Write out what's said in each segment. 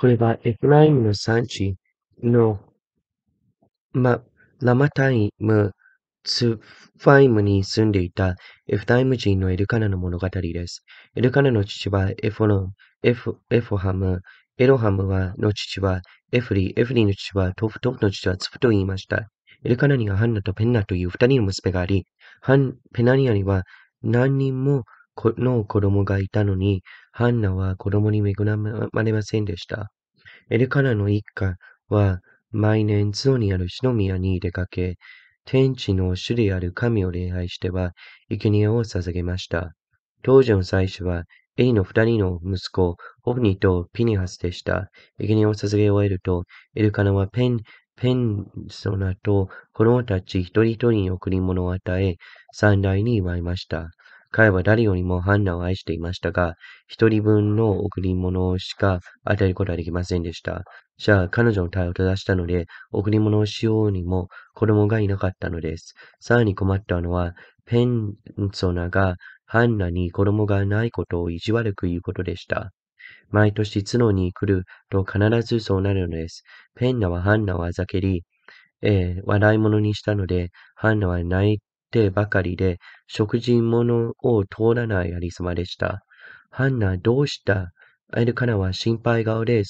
これはエフライムの産地の、ま、ラマタイム、ツファイムに住んでいたエフタイム人のエルカナの物語です。エルカナの父はエフォノ、エフ、エフォハム、エロハムはの父はエフリ、エフリの父はトフ、トフの父はツフと言いました。エルカナにはハンナとペンナという二人の娘があり、ハン、ペナニアには何人もの子供がいたのに、ハンナは子供に恵まれませんでした。エルカナの一家は毎年ゾウにあるシ宮に出かけ、天地の主である神を礼拝しては生贄を捧げました。当時の祭司はエリの二人の息子、オフニとピニハスでした。生贄を捧げ終えると、エルカナはペン、ペンソナと子供たち一人一人に贈り物を与え、三代に祝いました。彼は誰よりもハンナを愛していましたが、一人分の贈り物しか与えることはできませんでした。じゃあ、彼女の態を正したので、贈り物をしようにも子供がいなかったのです。さらに困ったのは、ペンソナがハンナに子供がないことを意地悪く言うことでした。毎年角に来ると必ずそうなるのです。ペンナはハンナをあざけり、えー、笑い物にしたので、ハンナは泣い手ばかりで、食事物を通らないありさまでした。ハンナ、どうしたアイルカナは心配顔で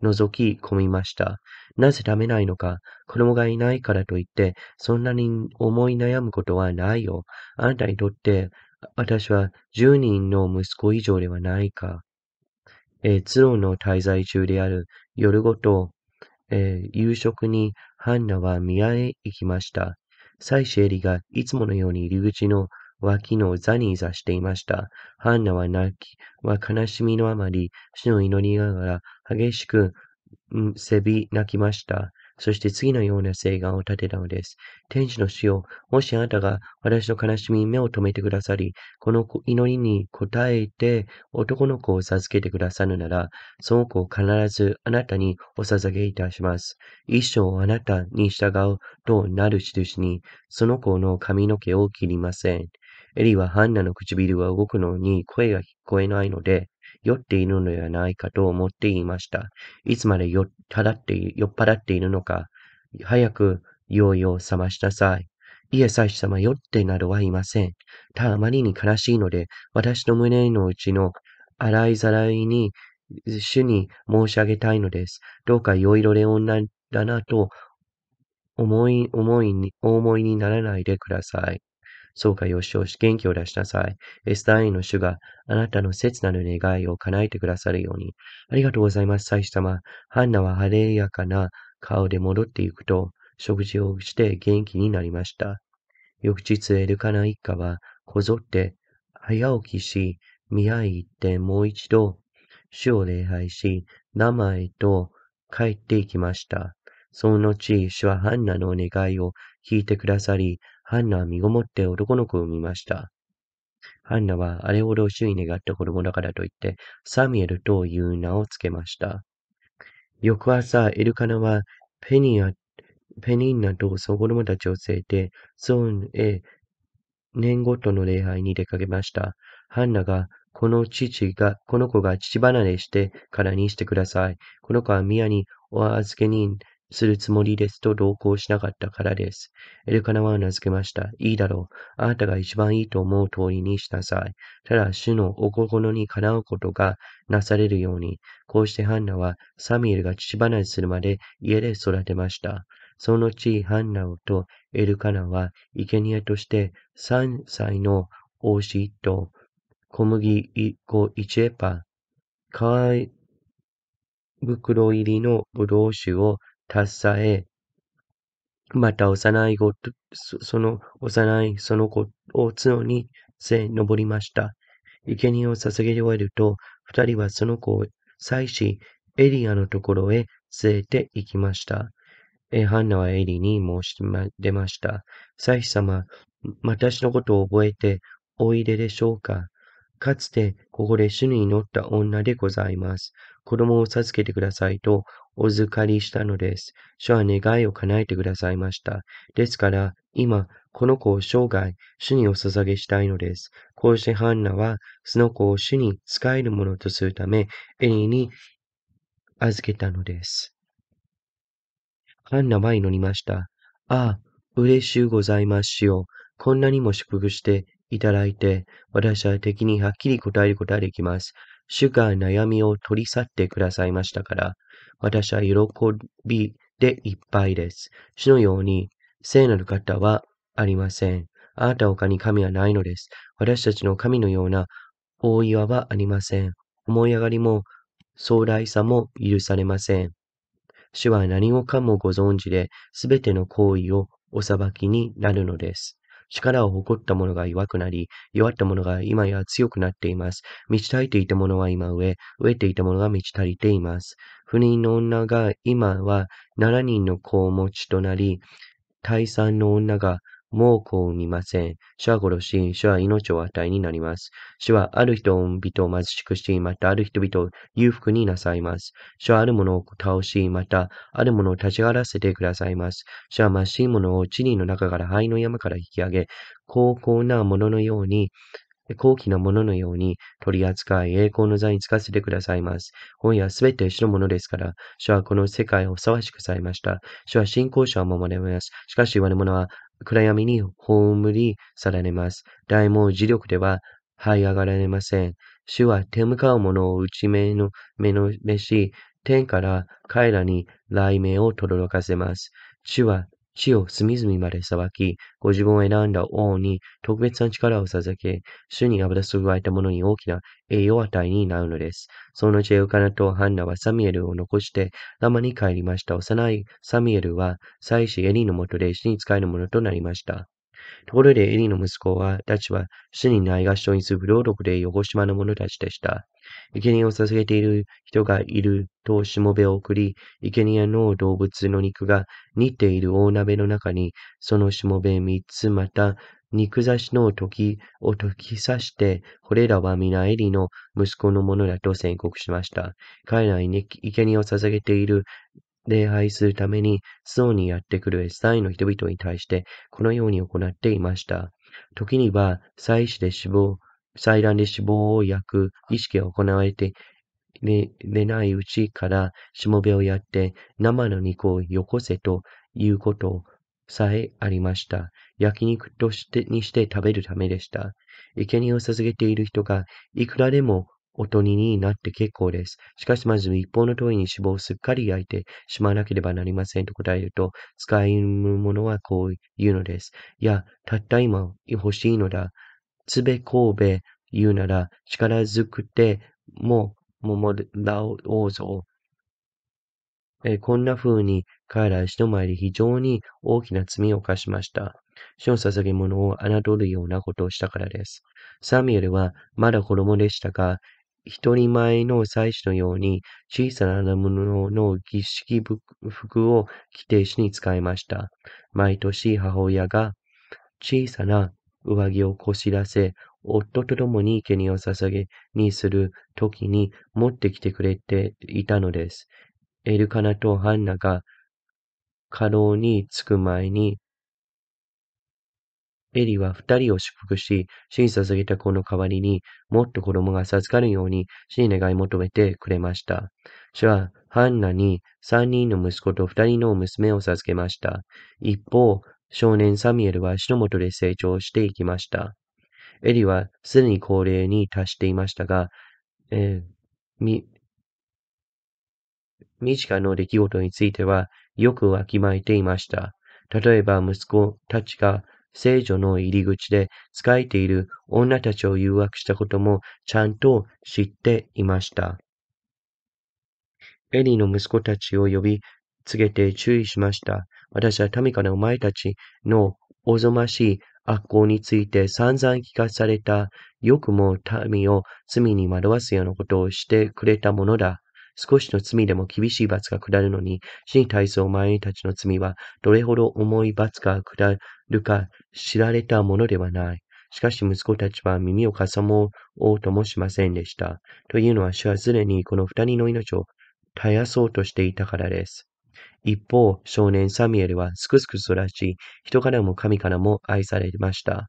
覗き込みました。なぜダメないのか。子供がいないからといって、そんなに思い悩むことはないよ。あんたにとって、私は10人の息子以上ではないか。えー、ツロの滞在中である夜ごと、えー、夕食にハンナは宮へ行きました。妻子エリがいつものように入り口の脇の座に座していました。ハンナは泣き、は悲しみのあまり、死の祈りながら激しく、うん、せび泣きました。そして次のような誓願を立てたのです。天使の死を、もしあなたが私の悲しみに目を留めてくださり、この祈りに応えて男の子を授けてくださるなら、その子を必ずあなたにお捧げいたします。一生あなたに従うとなる印に、その子の髪の毛を切りません。エリはハンナの唇は動くのに声が聞こえないので、酔っているのではないかと思っていました。いつまで酔っ払って酔っ払っているのか、早く酔いを覚ましなさい。いえ、最初様、酔ってなどはいません。たあまりに悲しいので、私の胸のうちの洗いざらいに、主に申し上げたいのです。どうか酔いどれ女だなと思い、思いに、お思いにならないでください。そうかよしよし、元気を出しなさい。エスターインの主があなたの切なる願いを叶えてくださるように。ありがとうございます、祭司様。ハンナは晴れやかな顔で戻っていくと、食事をして元気になりました。翌日、エルカナ一家はこぞって早起きし、宮へ行ってもう一度主を礼拝し、名前と帰っていきました。その後、主はハンナの願いを聞いてくださり、ハンナは身ごもって男の子を産みました。ハンナはあれほど主に願った子供だからといって、サミエルという名をつけました。翌朝、エルカナはペニア、ペニンナとその子供たちを連れて、ゾーンへ年ごとの礼拝に出かけました。ハンナが、この父が、この子が父離れしてからにしてください。この子は宮にお預けにするつもりですと同行しなかったからです。エルカナは名付けました。いいだろう。あなたが一番いいと思う通りにしなさい。ただ、主のお心にかなうことがなされるように。こうしてハンナはサミエルが父離れするまで家で育てました。その地ハンナとエルカナは生贄として3歳の王子1頭、小麦個1エパ、い袋入りのブドウ酒を達さえ、また幼いごその幼いその子を角に背登りました。生贄を捧げ終えると、二人はその子を祭子エリアのところへ連れて行きました。えハンナはエリに申し出ました。祭子様、私のことを覚えておいででしょうかかつてここで主に祈った女でございます。子供を授けてくださいとお預かりしたのです。主は願いを叶えてくださいました。ですから、今、この子を生涯、主にお捧げしたいのです。こうしてハンナは、その子を主に仕えるものとするため、エリーに預けたのです。ハンナは祈りました。ああ、嬉しゅうございますしよこんなにも祝福していただいて、私は敵にはっきり答えることができます。主が悩みを取り去ってくださいましたから、私は喜びでいっぱいです。主のように、聖なる方はありません。あなた他に神はないのです。私たちの神のような大岩はありません。思い上がりも壮大さも許されません。主は何もかもご存知で、すべての行為をお裁きになるのです。力を誇った者が弱くなり、弱った者が今や強くなっています。満ち足りていた者は今上、飢えていた者が満ち足りています。不妊の女が今は7人の子を持ちとなり、退散の女が猛虎を見ません。主は殺し、主は命を与えになります。主はある人々を貧しくし、またある人々を裕福になさいます。主はある者を倒し、またある者を立ち上がらせてくださいます。主は貧しい者を地理の中から灰の山から引き上げ、高校なもののように、高貴なもののように取り扱い、栄光の座につかせてくださいます。本屋すべて死のものですから、主はこの世界をふさわしくされました。主は信仰者を守れます。しかし我々は暗闇に葬り去られます。大も磁力では這い上がられません。主は手向かう者を内目の目の目し、天から彼らに雷鳴を轟かせます。主は地を隅々まで裁き、ご自分を選んだ王に特別な力を授け、主に油注がれた者に大きな栄養与えになるのです。そのうちエウカナとハンナはサミエルを残してラマに帰りました。幼いサミエルは祭司エリのもとで死に仕える者となりました。ところでエリの息子は、たちは、死にないが唱にする労読で横島の者たちでした。生贄を捧げている人がいるとしもべを送り、生贄の動物の肉が煮ている大鍋の中に、そのしもべ三つまた、肉刺しの時を解き刺して、これらは皆エリの息子のものだと宣告しました。彼らに生贄を捧げている礼拝するために層にやってくるエスイの人々に対してこのように行っていました。時には祭祀で死亡、祭壇で死亡を焼く意識が行われて寝ないうちからしもべをやって生の肉をよこせということさえありました。焼肉としてにして食べるためでした。生贄を捧げている人がいくらでも大人になって結構です。しかしまず一方の問いに脂肪をすっかり焼いてしまわなければなりませんと答えると、使い物はこう言うのです。いや、たった今欲しいのだ。つべこうべ言うなら、力ずくても、ももだおうぞ。えこんな風に彼ら一前で非常に大きな罪を犯しました。死の捧げ物を侮るようなことをしたからです。サミュエルはまだ子供でしたが、一人前の祭司のように小さな布の儀式服を着て死に使いました。毎年母親が小さな上着をこしらせ、夫と共に毛にを捧げにする時に持ってきてくれていたのです。エルカナとハンナが過労につく前にエリは二人を祝福し、死に捧げた子の代わりにもっと子供が授かるように死に願い求めてくれました。主はハンナに三人の息子と二人の娘を授けました。一方、少年サミエルは死のもとで成長していきました。エリはすでに高齢に達していましたが、えー、み、身近の出来事についてはよくわきまえていました。例えば息子たちが聖女の入り口で仕えている女たちを誘惑したこともちゃんと知っていました。エリーの息子たちを呼び告げて注意しました。私は民からお前たちのおぞましい悪行について散々聞かされた、よくも民を罪に惑わすようなことをしてくれたものだ。少しの罪でも厳しい罰が下るのに、死に対するお前たちの罪は、どれほど重い罰が下るか知られたものではない。しかし息子たちは耳をかさもうともしませんでした。というのは主は常にこの二人の命を絶やそうとしていたからです。一方、少年サミエルはすくすく育ち、人からも神からも愛されました。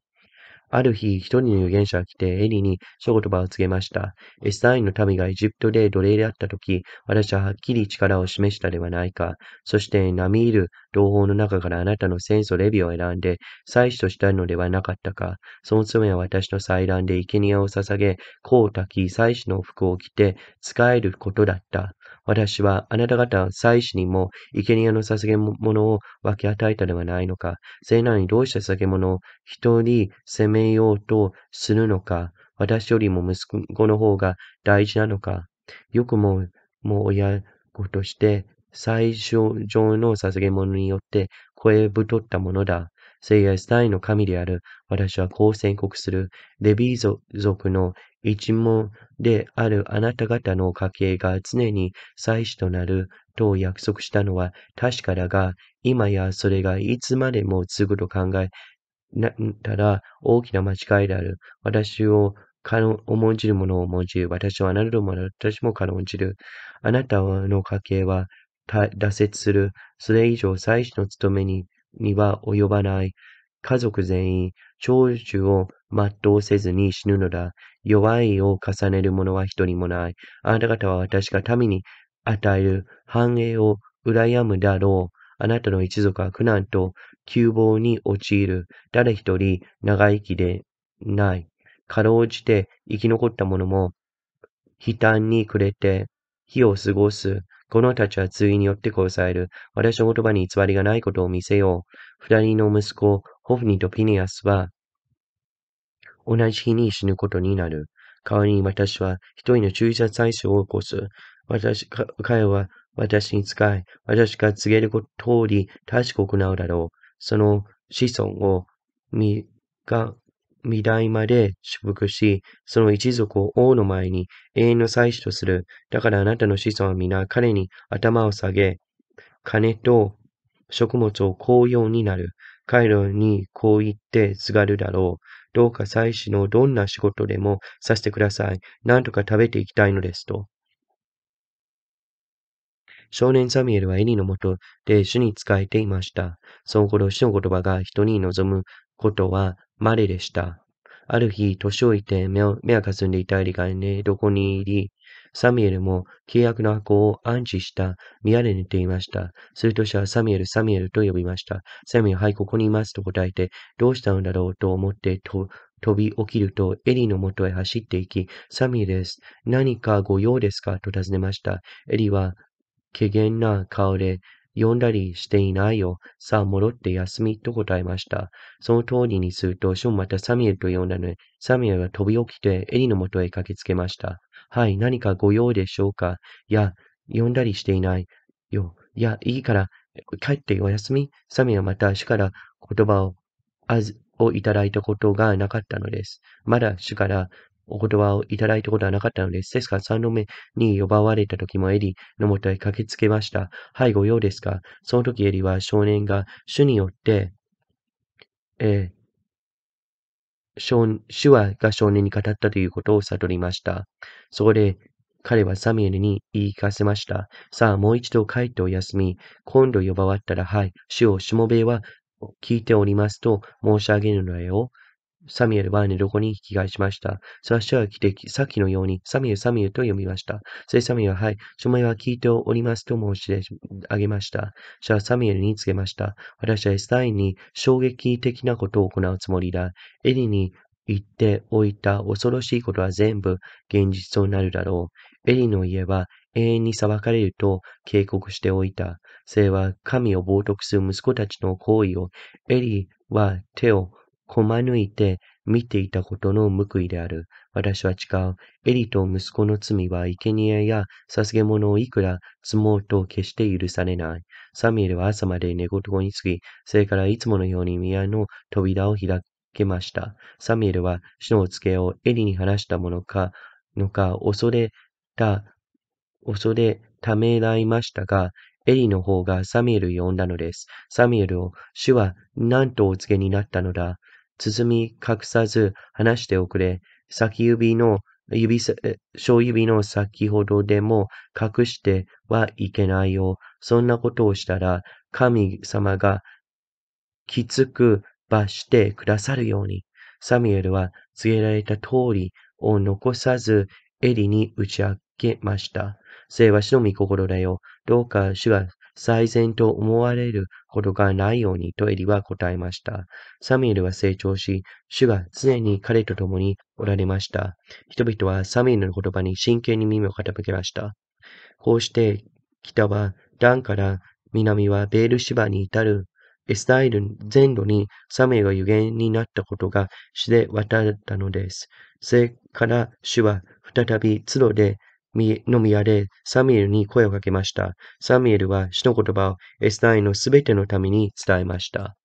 ある日、一人の預言者が来て、エリに諸言葉を告げました。エスタインの民がエジプトで奴隷であったとき、私ははっきり力を示したではないか。そして、ナミール、同胞の中からあなたの先祖レビを選んで、祭祀としたのではなかったか。その妻は私の祭壇で生贄を捧げ、焚滝祭祀の服を着て、使えることだった。私はあなた方祭祀にも生贄の捧げ物を分け与えたではないのか。聖なにどうして捧げ物を一人責めようとするのか。私よりも息子の方が大事なのか。よくも、もう親子として最初上の捧げ物によって声太ったものだ。聖夜体の神である。私はこう宣告する。レビー族の一門であるあなた方の家系が常に祭司となると約束したのは確かだが、今やそれがいつまでも継ぐと考えなったら大きな間違いである。私を重んじるものを重んじる。私はあなたも私も軽んじる。あなたの家系は挫折する。それ以上妻子の務めにには及ばない。家族全員、長寿を全うせずに死ぬのだ。弱いを重ねる者は一人もない。あなた方は私が民に与える繁栄を羨むだろう。あなたの一族は苦難と窮乏に陥る。誰一人長生きでない。かろうじて生き残った者も、悲嘆に暮れて、日を過ごす。このたちは通意によって殺される。私の言葉に偽りがないことを見せよう。二人の息子、ホフニとピネアスは、同じ日に死ぬことになる。代わりに私は一人の注射採取を起こす。私、彼は私に使い、私が告げる通り、確か行うだろう。その子孫を、身が、未来まで祝福し、その一族を王の前に永遠の祭祀とする。だからあなたの子孫は皆彼に頭を下げ、金と食物を高うようになる。カイロにこう言ってすがるだろう。どうか祭祀のどんな仕事でもさせてください。なんとか食べていきたいのですと。少年サミエルはエリのもとで主に仕えていました。その頃主の言葉が人に望むことはまレでした。ある日、年老いて目をかすんでいたエリが寝こにいり、サミエルも契約の箱を安置した宮で寝ていました。するとャはサミエル、サミエルと呼びました。サミエル、はい、ここにいますと答えて、どうしたのだろうと思って飛び起きると、エリのもとへ走っていき、サミエルです。何かご用ですかと尋ねました。エリは、怪げな顔で、呼んだりしていないよ。さあ戻って休みと答えました。その通りにすると、シょンまたサミュエルと呼んだのに、サミュエルは飛び起きてエリのもとへ駆けつけました。はい、何かご用でしょうかいや、呼んだりしていないよ。いや、いいから、帰ってお休み。サミュエルはまた主から言葉を、あず、をいただいたことがなかったのです。まだ主からお言葉をいただいたことはなかったのです。ですから3度目に呼ばわれた時もエリのもとへ駆けつけました。はい、ご用ですかその時エリは少年が主によって、えー主が少年に語ったということを悟りました。そこで彼はサミエルに言い聞かせました。さあ、もう一度帰ってお休み。今度呼ばわったら、はい、主をしもべは聞いておりますと申し上げるのよ。サミュエルは寝床に引き返しました。そしてが来て、さっきのように、サミュエル、サミュエルと読みました。そてサミュエルは、はい、署名は聞いておりますと申し上げました。シャア、サミュエルに告げました。私はエスタインに衝撃的なことを行うつもりだ。エリに言っておいた恐ろしいことは全部現実となるだろう。エリの家は永遠に裁かれると警告しておいた。それは神を冒涜する息子たちの行為を、エリは手をこまぬいて見ていたことの報いである。私は誓う。エリと息子の罪は生贄や捧げ物をいくら積もうと決して許されない。サミエルは朝まで寝言につき、それからいつものように宮の扉を開けました。サミエルは死のつけをエリに話したものか、のか、恐れた、恐れためらいましたが、エリの方がサミエルを呼んだのです。サミエルを、主は何とお告げになったのだ。包み隠さず話しておくれ。先指の指小指の先ほどでも隠してはいけないよ。そんなことをしたら、神様がきつく罰してくださるように。サミュエルは告げられた通りを残さず、エリに打ち明けました。聖和死の御心だよ。どうか主が最善と思われることがないようにとエリは答えました。サミーエルは成長し、主が常に彼と共におられました。人々はサミーエルの言葉に真剣に耳を傾けました。こうして北はダンから南はベールシバに至るエスタイル全土にサメが有限になったことが死で渡ったのです。それから主は再び都度でのやでサミュエルに声をかけました。サミュエルは主の言葉をエスナイのすべてのために伝えました。